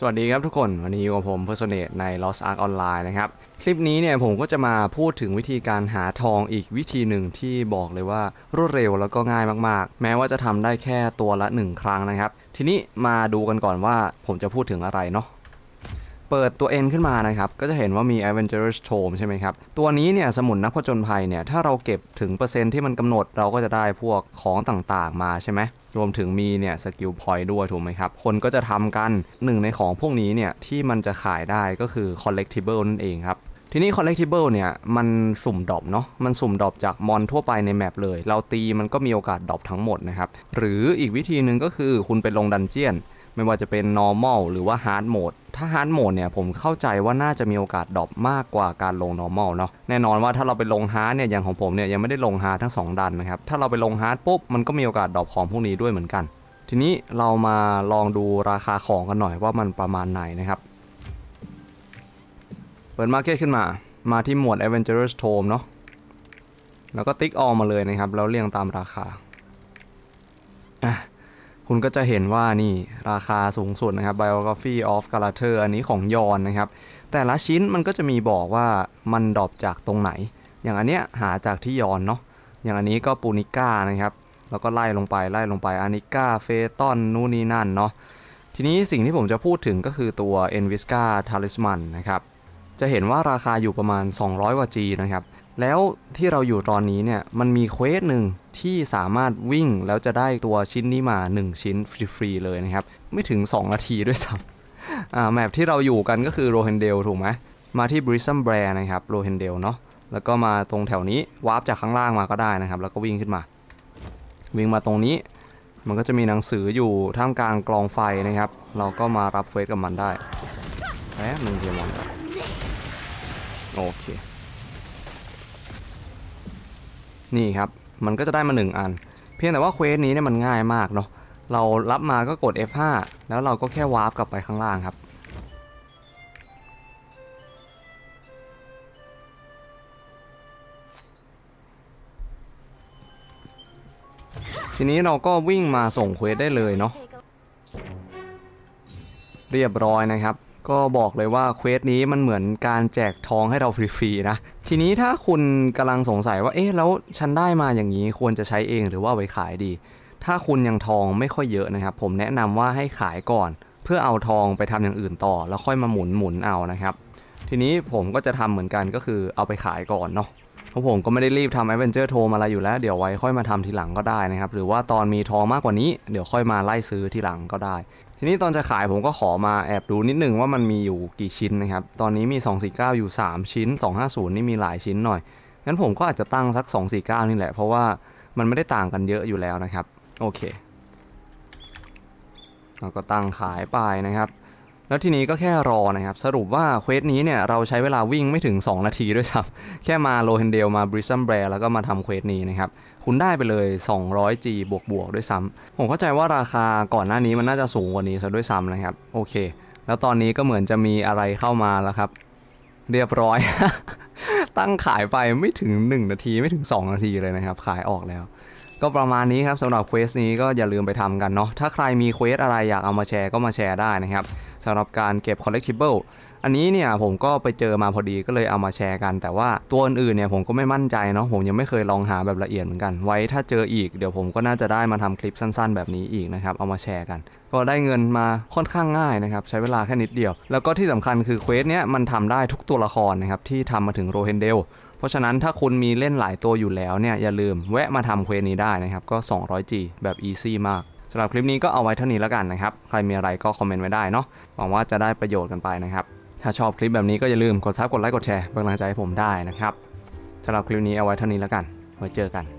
สวัสดีครับทุกคนวันนี้อยู่กับผมเพอร์โซเนตใน Lost Ark Online นะครับ คลิปนี้เนี่ยผมก็จะมาพูดถึงวิธีการหาทองอีกวิธีหนึ่งที่บอกเลยว่ารวดเร็วแล้วก็ง่ายมากๆ แม้ว่าจะทำได้แค่ตัวละ 1 ครั้งนะครับ ทีนี้มาดูกันก่อนว่าผมจะพูดถึงอะไรเนาะเปิดตัวเอ็นขึ้นมานะครับก็จะเห็นว่ามี Avengers Tome ใช่ไหมครับตัวนี้เนี่ยสมุนนักผจญภัยเนี่ยถ้าเราเก็บถึงเปอร์เซ็นต์ที่มันกำหนดเราก็จะได้พวกของต่างๆมาใช่ไหมรวมถึงมีเนี่ยสกิลพอยด้วยถูกไหมครับคนก็จะทำกันหนึ่งในของพวกนี้เนี่ยที่มันจะขายได้ก็คือ collectible นั่นเองครับทีนี้ collectible เนี่ยมันสุ่มดรอปเนาะมันสุ่มดรอปจากมอนทั่วไปในแมปเลย เราตีมันก็มีโอกาสดรอปทั้งหมดนะครับหรืออีกวิธีหนึ่งก็คือคุณไปลงดันเจียนไม่ว่าจะเป็น normal หรือว่า hard mode ถ้า hard mode เนี่ยผมเข้าใจว่าน่าจะมีโอกาสดรอปมากกว่าการลง normal เนาะแน่นอนว่าถ้าเราไปลง hard เนี่ยอย่างของผมเนี่ยยังไม่ได้ลง hard ทั้ง2 ดันนะครับ ถ้าเราไปลง hard ปุ๊บมันก็มีโอกาสดรอปของพวกนี้ด้วยเหมือนกัน ทีนี้เรามาลองดูราคาของกันหน่อยว่ามันประมาณไหนนะครับเปิดมาเก็ตขึ้นมามาที่หมวด Avengers Tome เนาะแล้วก็ติ๊กออกมาเลยนะครับแล้วเรียงตามราคาอ่ะคุณก็จะเห็นว่านี่ราคาสูงสุดนะครับ Biography of g a l a t e r อันนี้ของยอนนะครับ แต่ละชิ้นมันก็จะมีบอกว่ามันดรอปจากตรงไหน อย่างอันเนี้ยหาจากที่ยอนเนาะอย่างอันนี้ก็ปูนิก้านะครับแล้วก็ไล่ลงไปไล่ลงไปอานิก้าเฟตอนนู่นนี่นั่นเนาะทีนี้สิ่งที่ผมจะพูดถึงก็คือตัว e n v i s c a Talisman นะครับจะเห็นว่าราคาอยู่ประมาณ 200กว่า G นะครับแล้วที่เราอยู่ตอนนี้เนี่ยมันมีเควสหนึ่งที่สามารถวิ่งแล้วจะได้ตัวชิ้นนี้มา 1 ชิ้น ฟรีๆเลยนะครับ ไม่ถึง2นาทีด้วยซ้ำอ่าแมปที่เราอยู่กันก็คือโรเฮนเดลถูกไหม มาที่บริสัมแบร์นะครับโรเฮนเดลเนาะแล้วก็มาตรงแถวนี้วาร์ปจากข้างล่างมาก็ได้นะครับ แล้วก็วิ่งขึ้นมา วิ่งมาตรงนี้ มันก็จะมีหนังสืออยู่ท่ามกลางกลองไฟนะครับ เราก็มารับเฟสกับมันได้แป๊บหนึ่งเดียมอนโอเคนี่ครับ มันก็จะได้มา1อัน เพียงแต่ว่าเควสนี้เนี่ยมันง่ายมากเนาะ เรารับมาก็กด F5 แล้วเราก็แค่วาร์ปกลับไปข้างล่างครับ ทีนี้เราก็วิ่งมาส่งเควสได้เลยเนาะ เรียบร้อยนะครับก็บอกเลยว่าเควสนี้มันเหมือนการแจกทองให้เราฟรีๆนะ ทีนี้ถ้าคุณกำลังสงสัยว่าเอ๊ะแล้วฉันได้มาอย่างนี้ควรจะใช้เองหรือว่าไปขายดี ถ้าคุณยังทองไม่ค่อยเยอะนะครับผมแนะนำว่าให้ขายก่อน เพื่อเอาทองไปทำอย่างอื่นต่อแล้วค่อยมาหมุนหมุนเอานะครับ ทีนี้ผมก็จะทำเหมือนกันก็คือเอาไปขายก่อนเนาะเพราะผมก็ไม่ได้รีบทำแอเวนเจอร์โทมอะไรอยู่แล้ว เดี๋ยวไว้ค่อย มาทำทีหลังก็ได้นะครับ หรือว่าตอนมีทองมากกว่านี้ เดี๋ยวค่อยมาไล่ซื้อทีหลังก็ได้ ทีนี้ตอนจะขายผมก็ขอมาแอบ ดู นิดนึง ว่ามันมีอยู่กี่ชิ้นนะครับ ตอนนี้มี 249 อยู่ 3 ชิ้น 250 นี่มีหลายชิ้นหน่อย งั้นผมก็อาจจะตั้งสัก249นี่แหละ เพราะว่ามันไม่ได้ต่างกันเยอะอยู่แล้วนะครับ โอเค เราก็ตั้งขายไปนะครับแล้วทีนี้ก็แค่รอนะครับสรุปว่าเควสนี้เนี่ยเราใช้เวลาวิ่งไม่ถึง 2 นาทีด้วยซ้ำแค่มาโลเฮนเดลมาบริซัมแบร์แล้วก็มาทำเควสนี้นะครับ คุณได้ไปเลย 200G บวกบวกด้วยซ้ำผมเข้าใจว่าราคาก่อนหน้านี้มันน่าจะสูงกว่านี้ซะด้วยซ้ำนะครับโอเค แล้วตอนนี้ก็เหมือนจะมีอะไรเข้ามาแล้วครับ เรียบร้อย ตั้งขายไปไม่ถึง 1 นาที ไม่ถึง 2 นาทีเลยนะครับ ขายออกแล้ว ก็ประมาณนี้ครับสำหรับเควสนี้ก็อย่าลืมไปทำกันเนาะถ้าใครมีเควสอะไรอยากเอามาแชร์ก็มาแชร์ได้นะครับสำหรับการเก็บ collectible อันนี้เนี่ยผมก็ไปเจอมาพอดีก็เลยเอามาแชร์กัน แต่ว่าตัวอื่นๆเนี่ยผมก็ไม่มั่นใจเนาะผมยังไม่เคยลองหาแบบละเอียดเหมือนกัน ไว้ถ้าเจออีกเดี๋ยวผมก็น่าจะได้มาทำคลิปสั้นๆ แบบนี้อีกนะครับ เอามาแชร์กัน ก็ได้เงินมาค่อนข้างง่ายนะครับ ใช้เวลาแค่นิดเดียว แล้วก็ที่สำคัญคือเควสเนี่ยมันทำได้ทุกตัวละครนะครับที่ทำมาถึงโรเฮนเดลพราะฉะนั้นถ้าคุณมีเล่นหลายตัวอยู่แล้วเนี่ยอย่าลืมแวะมาทำเควสนี้ได้นะครับก็ 200G แบบ easy มากำหรับคลิปนี้ก็เอาไว้เท่านี้แล้วกันนะครับ ใครมีอะไรก็คอมเมนต์ไว้ได้เนาะ หวังว่าจะได้ประโยชน์กันไปนะครับ ถ้าชอบคลิปแบบนี้ก็อย่าลืม กดซับกดไลค์กดแชร์เป็นกำลังใจให้ผมได้นะครับสำหรับคลิปนี้เอาไว้เท่านี้แล้วกัน ไว้เจอกัน